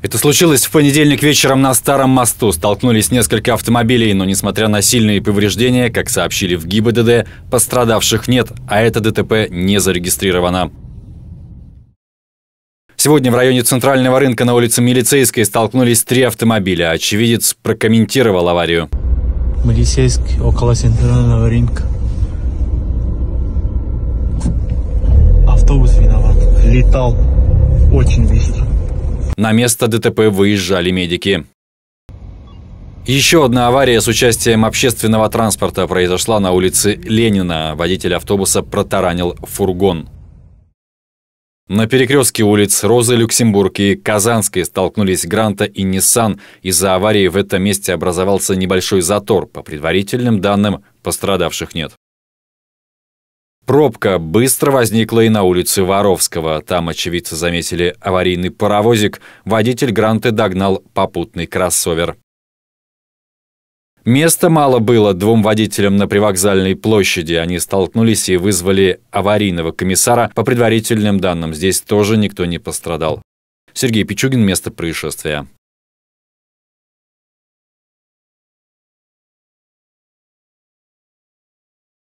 Это случилось в понедельник вечером на Старом мосту. Столкнулись несколько автомобилей, но несмотря на сильные повреждения, как сообщили в ГИБДД, пострадавших нет, а это ДТП не зарегистрировано. Сегодня в районе Центрального рынка на улице Милицейской столкнулись три автомобиля. Очевидец прокомментировал аварию. Милицейск около Центрального рынка. Автобус виноват. Летал очень быстро. На место ДТП выезжали медики. Еще одна авария с участием общественного транспорта произошла на улице Ленина. Водитель автобуса протаранил фургон. На перекрестке улиц Розы, Люксембург и Казанской столкнулись Гранта и Ниссан. Из-за аварии в этом месте образовался небольшой затор. По предварительным данным, пострадавших нет. Пробка быстро возникла и на улице Воровского. Там очевидцы заметили аварийный паровозик. Водитель Гранты догнал попутный кроссовер. Места мало было двум водителям на привокзальной площади. Они столкнулись и вызвали аварийного комиссара. По предварительным данным, здесь тоже никто не пострадал. Сергей Пичугин, место происшествия.